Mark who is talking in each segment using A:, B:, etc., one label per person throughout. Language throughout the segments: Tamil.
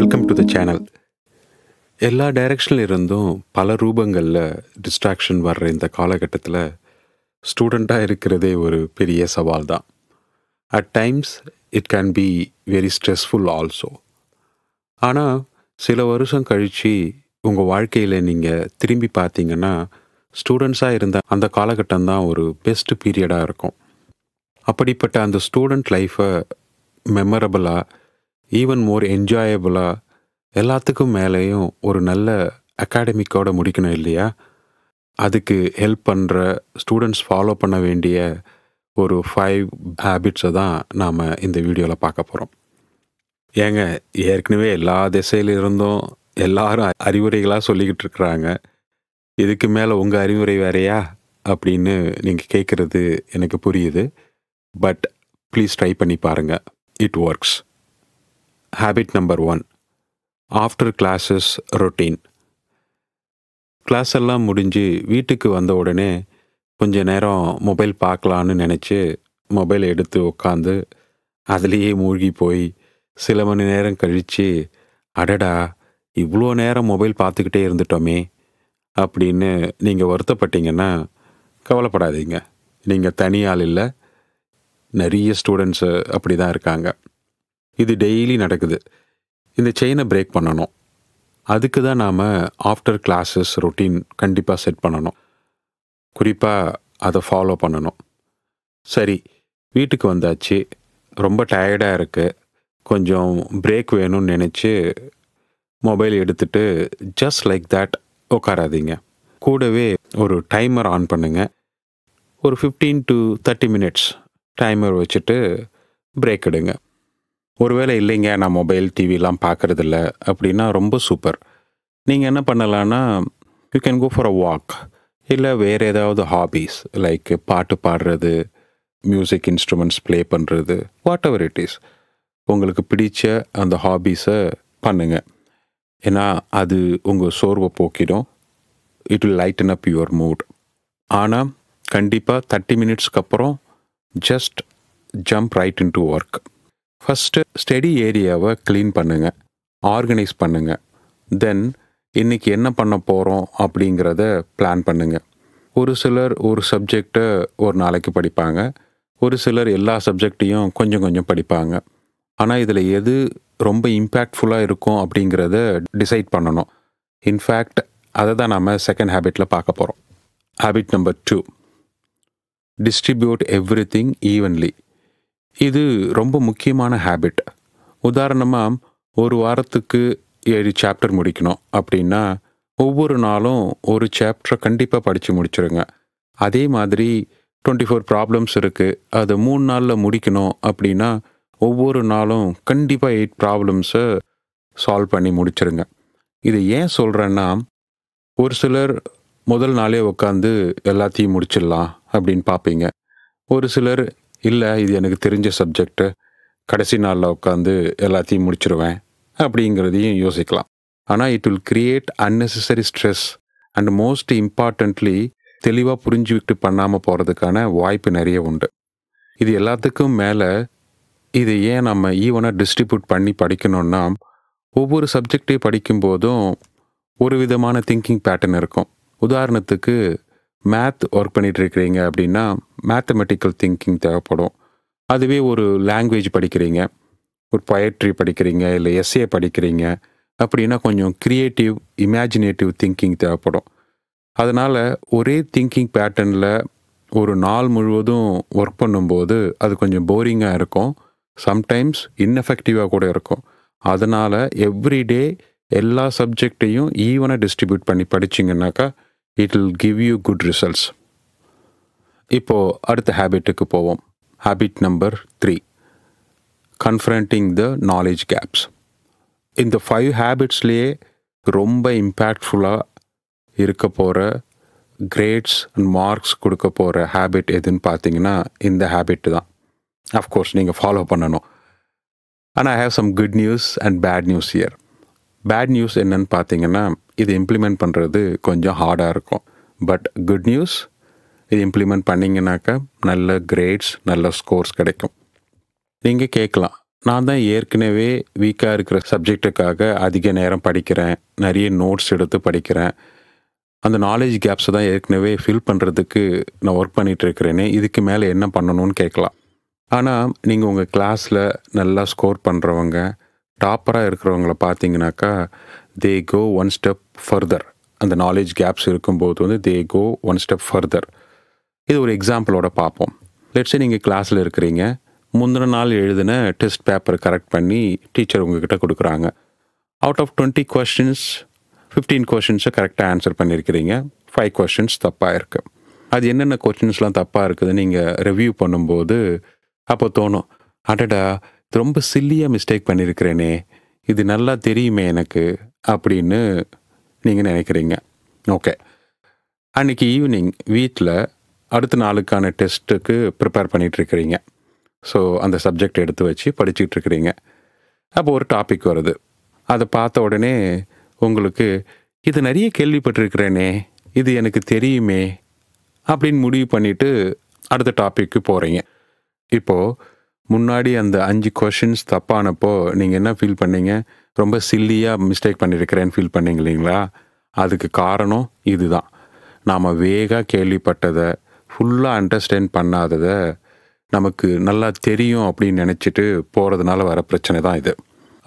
A: வெல்கம் டு த சேனல் எல்லா டைரக்ஷனில் இருந்தும் பல ரூபங்களில் டிஸ்ட்ராக்ஷன் வர்ற இந்த காலகட்டத்தில் ஸ்டூடெண்ட்டாக இருக்கிறதே ஒரு பெரிய சவால் தான் at times it can be very stressful also ஆனால் சில வருஷம் கழித்து உங்கள் வாழ்க்கையில் நீங்கள் திரும்பி பார்த்தீங்கன்னா ஸ்டூடெண்ட்ஸாக இருந்த அந்த காலகட்டம் தான் ஒரு பெஸ்ட் பீரியடாக இருக்கும் அப்படிப்பட்ட அந்த ஸ்டூடெண்ட் லைஃப்பை மெமரபிளாக ஈவன் மோர் என்ஜாயபுளாக எல்லாத்துக்கும் மேலேயும் ஒரு நல்ல அகாடமிக்கோடு முடிக்கணும் இல்லையா அதுக்கு ஹெல்ப் பண்ணுற ஸ்டூடெண்ட்ஸ் ஃபாலோ பண்ண வேண்டிய ஒரு ஃபைவ் ஹேபிட்ஸை தான் நாம் இந்த வீடியோவில் பார்க்க போகிறோம் ஏங்க ஏற்கனவே எல்லா திசையிலிருந்தும் எல்லாரும் அறிவுரைகளாக சொல்லிக்கிட்டு இருக்கிறாங்க இதுக்கு மேலே உங்கள் அறிவுரை வேறையா அப்படின்னு நீங்கள் கேட்குறது எனக்கு புரியுது பட் ப்ளீஸ் ட்ரை பண்ணி பாருங்கள் it works habit number one after classes routine class எல்லாம் முடிஞ்சு வீட்டுக்கு வந்த உடனே கொஞ்ச நேரம் மொபைல் பார்க்கலான்னு நினச்சி மொபைல் எடுத்து உட்காந்து அதுலேயே மூழ்கி போய் சில மணி நேரம் கழித்து அடடா இவ்வளோ நேரம் மொபைல் பார்த்துக்கிட்டே இருந்துட்டோமே அப்படின்னு நீங்கள் வருத்தப்பட்டீங்கன்னா கவலைப்படாதீங்க நீங்கள் தனியாள் இல்லை நிறைய ஸ்டூடெண்ட்ஸு அப்படி தான் இருக்காங்க இது டெய்லி நடக்குது இந்த செயினை பிரேக் பண்ணணும் அதுக்கு தான் நாம் ஆஃப்டர் கிளாஸஸ் ரொட்டீன் கண்டிப்பாக செட் பண்ணணும் குறிப்பாக அதை ஃபாலோ பண்ணணும் சரி வீட்டுக்கு வந்தாச்சு ரொம்ப டயர்டாக இருக்குது கொஞ்சம் பிரேக் வேணும்னு நினச்சி மொபைல் எடுத்துட்டு ஜஸ்ட் லைக் தேட் உட்காராதீங்க கூடவே ஒரு டைமர் ஆன் பண்ணுங்கள் ஒரு fifteen to thirty minutes timer வச்சுட்டு பிரேக் எடுங்க ஒருவேளை இல்லைங்க நான் மொபைல் டிவிலாம் பார்க்குறதில்ல அப்படின்னா ரொம்ப சூப்பர் நீங்கள் என்ன பண்ணலான்னா you can go for a walk இல்லை வேறு ஏதாவது ஹாபீஸ் லைக் பாட்டு பாடுறது மியூசிக் இன்ஸ்ட்ருமெண்ட்ஸ் ப்ளே பண்ணுறது வாட் எவர் இட் இஸ் உங்களுக்கு பிடிச்ச அந்த ஹாபீஸை பண்ணுங்கள் ஏன்னா அது உங்கள் சோர்வை போக்கிடும் it will lighten up your mood ஆனால் கண்டிப்பாக தேர்ட்டி மினிட்ஸ்க்கு அப்புறம் just jump right into work first study ஏரியாவை க்ளீன் பண்ணுங்கள் ஆர்கனைஸ் பண்ணுங்கள் தென் இன்றைக்கி என்ன பண்ண போகிறோம் அப்படிங்கிறத பிளான் பண்ணுங்கள் ஒரு சிலர் ஒரு சப்ஜெக்டை ஒரு நாளைக்கு படிப்பாங்க ஒரு சிலர் எல்லா சப்ஜெக்டையும் கொஞ்சம் கொஞ்சம் படிப்பாங்க ஆனால் இதில் எது ரொம்ப இம்பேக்ட்ஃபுல்லாக இருக்கும் அப்படிங்கிறத டிசைட் பண்ணணும் இன்ஃபேக்ட் அதை தான் நம்ம செகண்ட் ஹேபிட்டில் பார்க்க போகிறோம் habit number two distribute everything evenly இது ரொம்ப முக்கியமான ஹேபிட் உதாரணமாக ஒரு வாரத்துக்கு ஏழு சாப்டர் முடிக்கணும் அப்படின்னா ஒவ்வொரு நாளும் ஒரு சாப்டரை கண்டிப்பாக படித்து முடிச்சுருங்க அதே மாதிரி டுவெண்ட்டி ஃபோர் ப்ராப்ளம்ஸ் இருக்குது அதை மூணு நாளில் முடிக்கணும் அப்படின்னா ஒவ்வொரு நாளும் கண்டிப்பாக எயிட் ப்ராப்ளம்ஸை சால்வ் பண்ணி முடிச்சிருங்க இது ஏன் சொல்கிறேன்னா ஒரு சிலர் முதல் நாளே உட்காந்து எல்லாத்தையும் முடிச்சிடலாம் அப்படின்னு பார்ப்பீங்க ஒரு சிலர் இல்லை இது எனக்கு தெரிஞ்ச சப்ஜெக்டு கடைசி நாளில் உட்காந்து எல்லாத்தையும் முடிச்சிருவேன் அப்படிங்கிறதையும் யோசிக்கலாம் ஆனால் it will create unnecessary stress and most importantly தெளிவாக புரிஞ்சுக்கிட்டு பண்ணாமல் போகிறதுக்கான வாய்ப்பு நிறைய உண்டு இது எல்லாத்துக்கும் மேலே இது ஏன் நம்ம ஈவனாக டிஸ்ட்ரிபியூட் பண்ணி படிக்கணும்னா ஒவ்வொரு சப்ஜெக்டையும் படிக்கும்போதும் ஒரு விதமான திங்கிங் பேட்டர்ன் இருக்கும் உதாரணத்துக்கு மேத் ஒர்க் பண்ணிகிட்டு இருக்கிறீங்க அப்படின்னா மேத்தமெட்டிக்கல் திங்கிங் தேவைப்படும் அதுவே ஒரு லாங்குவேஜ் படிக்கிறீங்க ஒரு பொயட்ரி படிக்கிறீங்க இல்லை எஸ்ஏ படிக்கிறீங்க அப்படின்னா கொஞ்சம் க்ரியேட்டிவ் இமேஜினேட்டிவ் திங்கிங் தேவைப்படும் அதனால் ஒரே திங்கிங் பேட்டர்னில் ஒரு நாள் முழுவதும் ஒர்க் பண்ணும்போது அது கொஞ்சம் போரிங்காக இருக்கும் சம்டைம்ஸ் இன்எஃபெக்டிவாக கூட இருக்கும் அதனால் எவ்ரிடே எல்லா சப்ஜெக்டையும் ஈவனாக டிஸ்ட்ரிபியூட் பண்ணி படிச்சிங்கனாக்கா it will give you good results இப்போது அடுத்த ஹேபிட்டுக்கு போவோம் habit number three confronting the knowledge gaps இந்த ஃபைவ் ஹேபிட்ஸ்லேயே ரொம்ப இம்பேக்ட்ஃபுல்லாக இருக்க போகிற கிரேட்ஸ் அண்ட் மார்க்ஸ் கொடுக்க போகிற ஹேபிட் எதுன்னு பார்த்தீங்கன்னா இந்த ஹேபிட் தான் அஃப்கோர்ஸ் நீங்கள் ஃபாலோ பண்ணணும் ஆனால் I have some good news and bad news here bad news என்னன்னு பார்த்தீங்கன்னா இது இம்ப்ளிமெண்ட் பண்ணுறது கொஞ்சம் ஹார்டாக இருக்கும் பட் குட் நியூஸ் இது இம்ப்ளிமெண்ட் பண்ணிங்கனாக்கா நல்ல கிரேட்ஸ் நல்ல ஸ்கோர்ஸ் கிடைக்கும் நீங்கள் கேட்கலாம் நான் தான் ஏற்கனவே வீக்காக இருக்கிற சப்ஜெக்டுக்காக அதிக நேரம் படிக்கிறேன் நிறைய நோட்ஸ் எடுத்து படிக்கிறேன் அந்த நாலேஜ் கேப்ஸை தான் ஏற்கனவே ஃபில் பண்ணுறதுக்கு நான் ஒர்க் பண்ணிகிட்ருக்கிறேனே இதுக்கு மேலே என்ன பண்ணணும்னு கேட்கலாம் ஆனால் நீங்கள் உங்கள் கிளாஸில் நல்லா ஸ்கோர் பண்ணுறவங்க டாப்பராக இருக்கிறவங்கள பார்த்தீங்கன்னாக்கா they go one step further அந்த நாலேஜ் கேப்ஸ் இருக்கும்போது வந்து they go one step further இது ஒரு எக்ஸாம்பிளோட பார்ப்போம் லெட்ஸ் நீங்கள் கிளாஸில் இருக்கிறீங்க முந்தின நாள் எழுதின டெஸ்ட் பேப்பர் கரெக்ட் பண்ணி டீச்சர் உங்ககிட்ட கொடுக்குறாங்க out of twenty questions fifteen கொஷின்ஸை கரெக்டாக ஆன்சர் பண்ணியிருக்கிறீங்க ஃபைவ் கொஷின்ஸ் தப்பாக இருக்குது அது என்னென்ன கொஷின்ஸ்லாம் தப்பாக இருக்குதுன்னு நீங்கள் ரிவ்யூ பண்ணும்போது அப்போ தோணும் அடடா ரொம்ப சில்லியாக மிஸ்டேக் பண்ணியிருக்கிறேனே இது நல்லா தெரியுமே எனக்கு அப்படின்னு நீங்கள் நினைக்கிறீங்க ஓகே அன்றைக்கி ஈவினிங் வீட்டில் அடுத்த நாளுக்கான டெஸ்ட்டுக்கு ப்ரிப்பேர் பண்ணிகிட்ருக்கிறீங்க ஸோ அந்த சப்ஜெக்ட் எடுத்து வச்சு படிச்சுட்ருக்கிறீங்க அப்போ ஒரு டாபிக் வருது அதை பார்த்த உடனே உங்களுக்கு இது நிறைய கேள்விப்பட்டிருக்கிறேனே இது எனக்கு தெரியுமே அப்படின்னு முடிவு பண்ணிவிட்டு அடுத்த டாப்பிக்கு போகிறீங்க இப்போது முன்னாடி அந்த அஞ்சு கொஷின்ஸ் தப்பானப்போ நீங்கள் என்ன ஃபீல் பண்ணீங்க ரொம்ப சில்லியாக மிஸ்டேக் பண்ணியிருக்கிறேன்னு ஃபீல் பண்ணீங்க இல்லைங்களா அதுக்கு காரணம் இதுதான் நாம் வேகாக கேள்விப்பட்டதை ஃபுல்லாக அண்டர்ஸ்டாண்ட் பண்ணாததை நமக்கு நல்லா தெரியும் அப்படின்னு நினச்சிட்டு போகிறதுனால வர பிரச்சனை தான் இது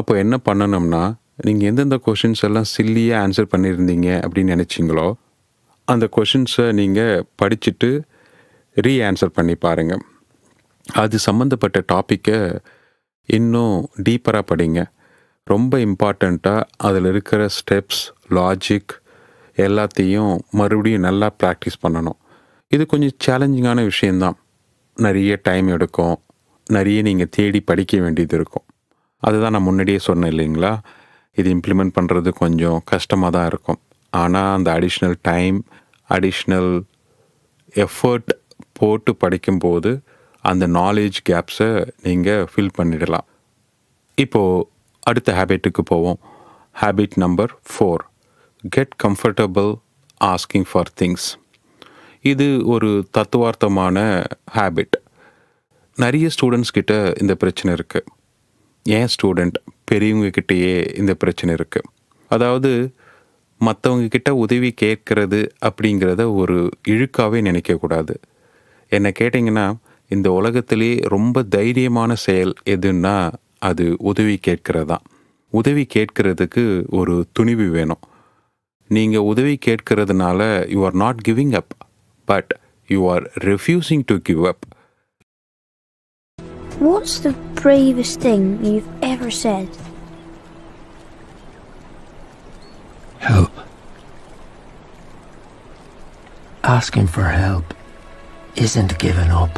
A: அப்போ என்ன பண்ணணும்னா நீங்கள் எந்தெந்த கொஷின்ஸ் எல்லாம் சில்லியாக ஆன்சர் பண்ணியிருந்தீங்க அப்படின்னு நினச்சிங்களோ அந்த கொஷின்ஸை நீங்கள் படிச்சுட்டு ரீ ஆன்சர் பண்ணி பாருங்கள் அது சம்மந்தப்பட்ட டாப்பிக்கை இன்னும் டீப்பராக படிங்க ரொம்ப இம்பார்ட்டண்ட்டாக அதில் இருக்கிற ஸ்டெப்ஸ் லாஜிக் எல்லாத்தையும் மறுபடியும் நல்லா ப்ராக்டிஸ் பண்ணணும் இது கொஞ்சம் சேலஞ்சிங்கான விஷயந்தான் நிறைய டைம் எடுக்கும் நிறைய நீங்கள் தேடி படிக்க வேண்டியது இருக்கும் அதுதான் நான் முன்னாடியே சொன்னேன் இல்லைங்களா இது இம்ப்ளிமெண்ட் பண்ணுறது கொஞ்சம் கஷ்டமாக தான் இருக்கும் ஆனால் அந்த அடிஷ்னல் டைம் அடிஷ்னல் எஃபர்ட் போட்டு படிக்கும்போது அந்த நாலேஜ் கேப்ஸை நீங்கள் ஃபில் பண்ணிடலாம் இப்போது அடுத்த ஹேபிட்டுக்கு போவோம் habit number four get comfortable asking for things இது ஒரு தத்துவார்த்தமான ஹேபிட் நிறைய ஸ்டூடெண்ட்ஸ் கிட்ட இந்த பிரச்சனை இருக்குது ஏன் ஸ்டூடெண்ட் பெரியவங்கக்கிட்டேயே இந்த பிரச்சனை இருக்குது அதாவது மற்றவங்க உதவி கேட்கறது அப்படிங்கிறத ஒரு இழுக்காகவே நினைக்கக்கூடாது என்னை கேட்டிங்கன்னா இந்த உலகத்திலே ரொம்ப தைரியமான செயல் எதுன்னா அது உதவி கேட்கிறதா உதவி கேட்கிறதுக்கு ஒரு துணிவு வேணும் நீங்கள் உதவி கேட்கிறதுனால you are not giving up but you are refusing to give up What's the bravest thing you've ever said? Help. Asking for help isn't giving up.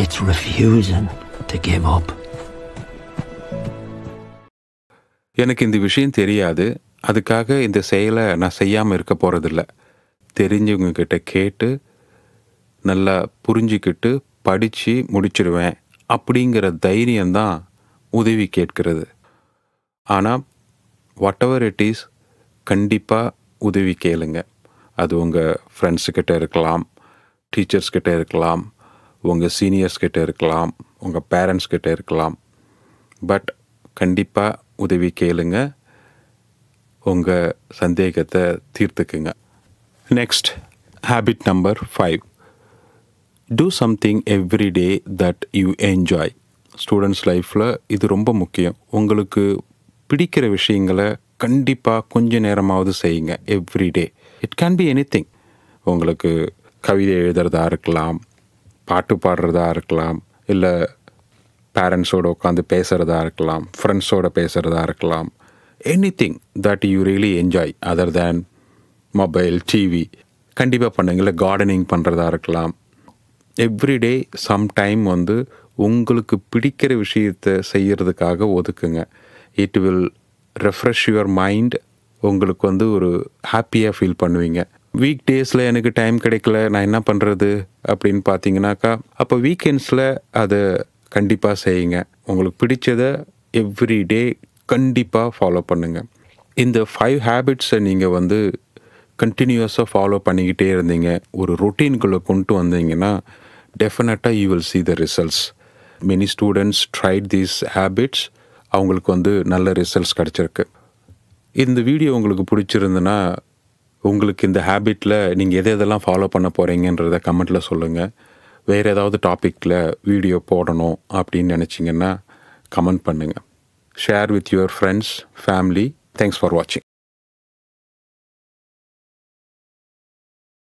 A: It's refusing to give up. எனக்கு இந்த விஷயம் தெரியாது அதுக்காக இந்த செயலை நான் செய்யாமல் இருக்க போகிறதில்ல கிட்ட கேட்டு நல்லா புரிஞ்சிக்கிட்டு படித்து முடிச்சிடுவேன் அப்படிங்கிற தைரியம்தான் உதவி கேட்கிறது ஆனால் வாட் எவர் இட் இஸ் கண்டிப்பாக உதவி கேளுங்க அது உங்கள் ஃப்ரெண்ட்ஸுக்கிட்ட இருக்கலாம் டீச்சர்ஸ்கிட்ட இருக்கலாம் உங்கள் சீனியர்ஸ் கிட்டே இருக்கலாம் உங்கள் பேரண்ட்ஸ் கிட்டே இருக்கலாம் பட் கண்டிப்பாக உதவி கேளுங்க உங்கள் சந்தேகத்தை தீர்த்துக்குங்க next habit number five do something every day that you enjoy students லைஃப்பில் இது ரொம்ப முக்கியம் உங்களுக்கு பிடிக்கிற விஷயங்களை கண்டிப்பாக கொஞ்ச நேரமாவது செய்யுங்க every day it can be anything உங்களுக்கு கவிதை எழுதுறதா இருக்கலாம் பாட்டு பாடுறதா இருக்கலாம் இல்லை பேரண்ட்ஸோடு உட்காந்து பேசுகிறதா இருக்கலாம் ஃப்ரெண்ட்ஸோடு பேசுகிறதா இருக்கலாம் anything that you really enjoy other than mobile TV கண்டிப்பாக பண்ணுங்க இல்லை கார்டனிங் பண்ணுறதா இருக்கலாம் எவ்ரிடே சம்டைம் வந்து உங்களுக்கு பிடிக்கிற விஷயத்தை செய்கிறதுக்காக ஒதுக்குங்க it will refresh your mind உங்களுக்கு வந்து ஒரு ஹாப்பியாக ஃபீல் பண்ணுவீங்க வீக் டேஸில் எனக்கு டைம் கிடைக்கல நான் என்ன பண்ணுறது அப்படின்னு பார்த்தீங்கன்னாக்கா அப்போ வீக்கெண்ட்ஸில் அதை கண்டிப்பாக செய்யுங்க உங்களுக்கு பிடிச்சதை எவ்ரி டே கண்டிப்பாக ஃபாலோ பண்ணுங்கள் இந்த ஃபைவ் ஹேபிட்ஸை நீங்கள் வந்து கண்டினியூஸாக ஃபாலோ பண்ணிக்கிட்டே இருந்தீங்க ஒரு ரொட்டீன்குள்ளே கொண்டு வந்தீங்கன்னா டெஃபினட்டாக you will see the results many students tried these habits அவங்களுக்கு வந்து நல்ல ரிசல்ட்ஸ் கிடச்சிருக்கு இந்த வீடியோ உங்களுக்கு பிடிச்சிருந்ததுன்னா உங்களுக்கு இந்த ஹேபிட்டில் நீங்கள் எதை எதெல்லாம் ஃபாலோ பண்ண போகிறீங்கன்றத கமெண்ட்டில் சொல்லுங்கள் வேறு ஏதாவது டாப்பிக்கில் வீடியோ போடணும் அப்படின்னு நினச்சிங்கன்னா கமெண்ட் பண்ணுங்கள் share with your friends family thanks for வாட்சிங்